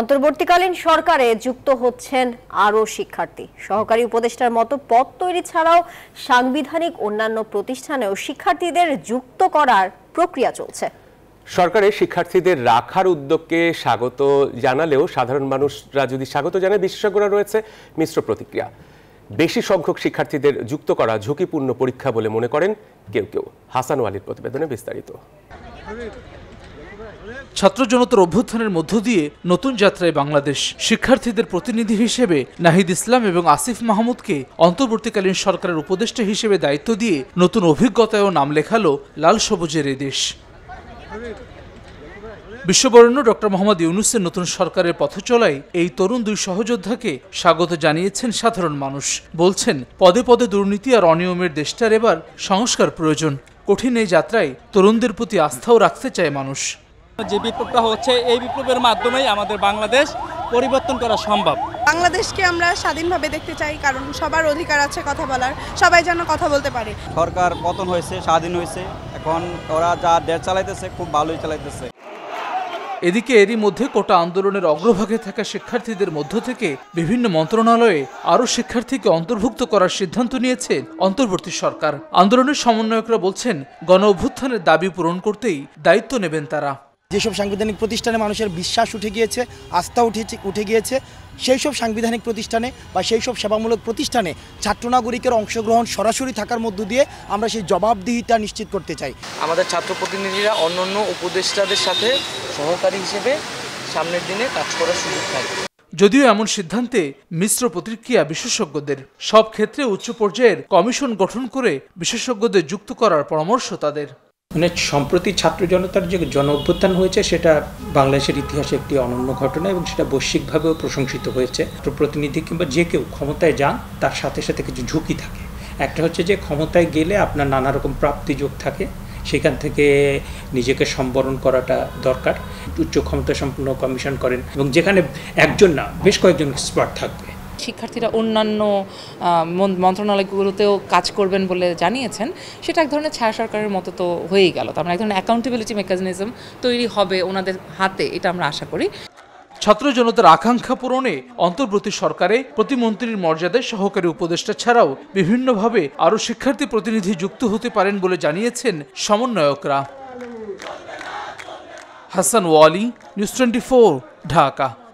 অন্তর্বর্তীকালীন সরকারে যুক্ত হচ্ছেন আরও শিক্ষার্থী সহকারী উপদেষ্টার মতো পদ তৈরি ছাড়াও সাংবিধানিক অন্যান্য প্রতিষ্ঠানেও শিক্ষার্থীদের যুক্ত করার প্রক্রিয়া চলছে সরকারের শিক্ষার্থীদের রাখার উদ্যোগকে স্বাগত জানালেও সাধারণ মানুষরা যদি স্বাগত জানায় বিশেষজ্ঞরা রয়েছে মিশ্র প্রতিক্রিয়া বেশি সংখ্যক শিক্ষার্থীদের যুক্ত করা ঝুঁকিপূর্ণ পরীক্ষা বলে মনে করেন কেউ কেউ হাসান ওয়ালির প্রতিবেদনে বিস্তারিত ছাত্র জনতার অভ্যুত্থানের মধ্য দিয়ে নতুন যাত্রায় বাংলাদেশ শিক্ষার্থীদের প্রতিনিধি হিসেবে নাহিদ ইসলাম এবং আসিফ মাহমুদকে অন্তর্বর্তীকালীন সরকারের উপদেষ্টা হিসেবে দায়িত্ব দিয়ে নতুন অভিজ্ঞতায়ও নাম লেখালো লাল সবুজের এ দেশ বিশ্ববরণ্য ডক্টর মোহাম্মদ ইউনুসের নতুন সরকারের পথ চলায় এই তরুণ দুই সহযোদ্ধাকে স্বাগত জানিয়েছেন সাধারণ মানুষ বলছেন পদে পদে দুর্নীতি আর অনিয়মের দেশটার এবার সংস্কার প্রয়োজন কঠিন এই যাত্রায় তরুণদের প্রতি আস্থাও রাখতে চায় মানুষ যে বিপ্লবটা হচ্ছে এই বিপ্লবের মাধ্যমেই আমাদের বাংলাদেশ পরিবর্তন করা সম্ভব বাংলাদেশকে আমরা স্বাধীনভাবে দেখতে চাই কারণ সবার অধিকার আছে কথা বলার সবাই যেন কথা বলতে পারে সরকার পতন হয়েছে স্বাধীন হয়েছে এখন ওরা যা দেশ চালাইতেছে খুব ভালোই চালাইতেছে এদিকে এরই মধ্যে কোটা আন্দোলনের অগ্রভাগে থাকা শিক্ষার্থীদের মধ্য থেকে বিভিন্ন মন্ত্রণালয়ে আরও শিক্ষার্থীকে অন্তর্ভুক্ত করার সিদ্ধান্ত নিয়েছে অন্তর্বর্তী সরকার আন্দোলনের সমন্বয়করা বলছেন গণ অভ্যুত্থানের দাবি পূরণ করতেই দায়িত্ব নেবেন তারা যেসব সাংবিধানিক প্রতিষ্ঠানে মানুষের বিশ্বাস উঠে গিয়েছে আস্থা উঠেছে উঠে গিয়েছে সেই সব সাংবিধানিক প্রতিষ্ঠানে বা সেই সব সেবামূলক প্রতিষ্ঠানে ছাত্র নাগরিকের অংশগ্রহণ সরাসরি থাকার মধ্য দিয়ে আমরা সেই জবাবদিহিতা নিশ্চিত করতে চাই আমাদের ছাত্র প্রতিনিধিরা অন্যান্য উপদেষ্টাদের সাথে সহকারী হিসেবে সামনের দিনে কাজ করার সুযোগ থাকবে যদিও এমন সিদ্ধান্তে মিশ্র প্রতিক্রিয়া বিশেষজ্ঞদের সব ক্ষেত্রে উচ্চ পর্যায়ের কমিশন গঠন করে বিশেষজ্ঞদের যুক্ত করার পরামর্শ তাদের মানে সম্প্রতি ছাত্র জনতার যে জন অভ্যুত্থান হয়েছে সেটা বাংলাদেশের ইতিহাসে একটি অনন্য ঘটনা এবং সেটা বৈশ্বিকভাবেও প্রশংসিত হয়েছে প্রতিনিধি কিংবা যে কেউ ক্ষমতায় যান তার সাথে সাথে কিছু ঝুঁকি থাকে একটা হচ্ছে যে ক্ষমতায় গেলে আপনার নানা রকম প্রাপ্তিযোগ থাকে সেখান থেকে নিজেকে সম্বরণ করাটা দরকার উচ্চ ক্ষমতা সম্পন্ন কমিশন করেন এবং যেখানে একজন না বেশ কয়েকজন এক্সপার্ট থাকবে শিক্ষার্থীরা অন্যান্য মন্ত্রণালয়গুলোতেও কাজ করবেন বলে জানিয়েছেন সেটা এক ধরনের ছায়া সরকারের মতো তো হয়েই গেল তার মানে এক ধরনের অ্যাকাউন্টেবিলিটি মেকানিজম তৈরি হবে ওনাদের হাতে এটা আমরা আশা করি ছাত্র জনতার আকাঙ্ক্ষা পূরণে অন্তর্বর্তী সরকারে প্রতিমন্ত্রীর মর্যাদায় সহকারী উপদেষ্টা ছাড়াও বিভিন্নভাবে আরও শিক্ষার্থী প্রতিনিধি যুক্ত হতে পারেন বলে জানিয়েছেন সমন্বয়করা হাসান ওয়ালি নিউজ টোয়েন্টি ঢাকা